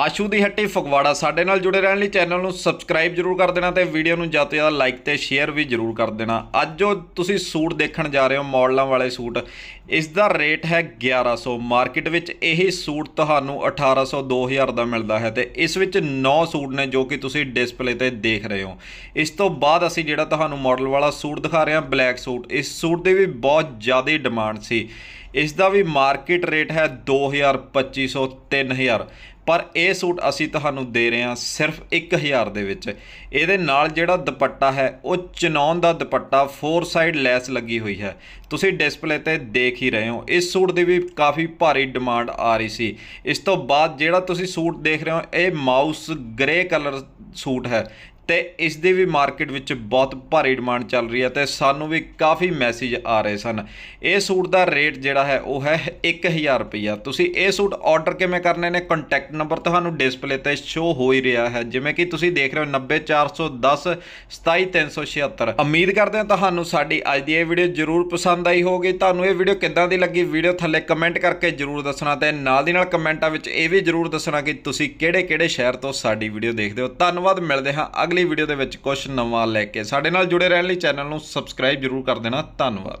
ਆਸ਼ੂ ਦੀ ਹੱਟੀ ਫਗਵਾੜਾ ਸਾਡੇ ਨਾਲ ਜੁੜੇ ਰਹਿਣ ਲਈ ਚੈਨਲ ਨੂੰ ਸਬਸਕ੍ਰਾਈਬ ਜਰੂਰ ਕਰ ਦੇਣਾ ਤੇ ਵੀਡੀਓ ਨੂੰ ਜ਼ਿਆਦਾ ਜ਼ਿਆਦਾ ਲਾਈਕ ਤੇ ਸ਼ੇਅਰ ਵੀ ਜਰੂਰ ਕਰ ਦੇਣਾ ਅੱਜ ਜੋ ਤੁਸੀਂ ਸੂਟ ਦੇਖਣ ਜਾ ਰਹੇ ਹੋ ਮਾਡਲਾਂ ਵਾਲੇ ਸੂਟ ਇਸ ਦਾ ਰੇਟ ਹੈ 1100 ਮਾਰਕੀਟ ਵਿੱਚ ਇਹ ਸੂਟ ਤੁਹਾਨੂੰ 1800 2000 ਦਾ ਮਿਲਦਾ ਹੈ ਤੇ ਇਸ ਵਿੱਚ 9 ਸੂਟ ਨੇ ਜੋ ਕਿ ਤੁਸੀਂ ਡਿਸਪਲੇ ਤੇ ਦੇਖ ਰਹੇ ਹੋ ਇਸ ਤੋਂ ਬਾਅਦ ਅਸੀਂ ਜਿਹੜਾ ਤੁਹਾਨੂੰ ਮਾਡਲ ਵਾਲਾ ਸੂਟ ਦਿਖਾ ਰਹੇ ਹਾਂ ਬਲੈਕ ਸੂਟ ਇਸ ਸੂਟ ਦੇ ਵੀ ਬਹੁਤ ਜ਼ਿਆਦਾ ਡਿਮਾਂਡ ਸੀ ਇਸ ਦਾ ਵੀ ਮਾਰਕੀਟ ਰੇਟ ਹੈ 2250 3000 ਪਰ ਇਹ ਸੂਟ ਅਸੀਂ ਤੁਹਾਨੂੰ ਦੇ ਰਹੇ ਹਾਂ ਸਿਰਫ 1000 ਦੇ ਵਿੱਚ ਇਹਦੇ ਨਾਲ ਜਿਹੜਾ ਦੁਪੱਟਾ ਹੈ ਉਹ ਚਨੌਨ ਦਾ ਦੁਪੱਟਾ 4 ਸਾਈਡ ਲੈਸ ਲੱਗੀ ਹੋਈ ਹੈ ਤੁਸੀਂ ਡਿਸਪਲੇ ਤੇ ਦੇਖ ਹੀ ਰਹੇ ਹੋ ਇਸ ਸੂਟ ਦੀ ਵੀ ਕਾਫੀ ਭਾਰੀ ਡਿਮਾਂਡ ਆ ਰਹੀ ਸੀ ਇਸ ਤੋਂ ਬਾਅਦ ਜਿਹੜਾ ਤੁਸੀਂ ਸੂਟ ਦੇਖ ਰਹੇ ਹੋ ਇਹ ਮਾਊਸ ਗ੍ਰੇ ਕਲਰ ਸੂਟ ਹੈ ਤੇ ਇਸ ਦੇ ਵੀ ਮਾਰਕੀਟ ਵਿੱਚ ਬਹੁਤ ਭਾਰੀ ਡਿਮਾਂਡ ਚੱਲ ਰਹੀ ਹੈ ਤੇ ਸਾਨੂੰ ਵੀ ਕਾਫੀ ਮੈਸੇਜ ਆ ਰਹੇ ਸਨ ਇਹ ਸੂਟ ਦਾ ਰੇਟ ਜਿਹੜਾ ਹੈ ਉਹ ਹੈ 1000 ਰੁਪਇਆ ਤੁਸੀਂ ਇਹ ਸੂਟ ਆਰਡਰ ਕਿਵੇਂ ਕਰਨੇ ਨੇ ਕੰਟੈਕਟ ਨੰਬਰ ਤੁਹਾਨੂੰ ਡਿਸਪਲੇ ਤੇ ਸ਼ੋ ਹੋ ਹੀ ਰਿਹਾ ਹੈ ਜਿਵੇਂ ਕਿ ਤੁਸੀਂ ਦੇਖ ਰਹੇ ਹੋ 90410 27376 ਉਮੀਦ ਕਰਦੇ ਹਾਂ ਤੁਹਾਨੂੰ ਸਾਡੀ ਅੱਜ ਦੀ ਇਹ ਵੀਡੀਓ ਜ਼ਰੂਰ ਪਸੰਦ ਆਈ ਹੋਵੇਗੀ ਤੁਹਾਨੂੰ ਇਹ ਵੀਡੀਓ ਕਿੱਦਾਂ ਦੀ ਲੱਗੀ ਵੀਡੀਓ ਥੱਲੇ ਕਮੈਂਟ ਕਰਕੇ ਜ਼ਰੂਰ ਦੱਸਣਾ ਤੇ ਨਾਲ ਦੀ ਨਾਲ ਕਮੈਂਟਾਂ ਵਿੱਚ ਇਹ ਵੀ ਜ਼ਰੂਰ ਦੱਸਣਾ ਕਿ ਤੁਸੀਂ ਕਿਹੜੇ-ਕਿਹੜੇ ਸ਼ਹਿਰ ਤੋਂ ਸਾਡੀ ਵੀਡੀਓ ਦੇਖਦੇ ਹੋ ਧੰਨਵਾਦ ਮਿਲਦੇ ਹਾਂ ਅਗਲੀ ਅਗਲੀ ਵੀਡੀਓ ਦੇ ਵਿੱਚ ਕੁਝ ਨਵਾਂ ਲੈ ਕੇ ਸਾਡੇ ਨਾਲ ਜੁੜੇ ਰਹਿਣ ਲਈ ਚੈਨਲ ਨੂੰ ਸਬਸਕ੍ਰਾਈਬ ਜਰੂਰ ਕਰ ਦੇਣਾ ਧੰਨਵਾਦ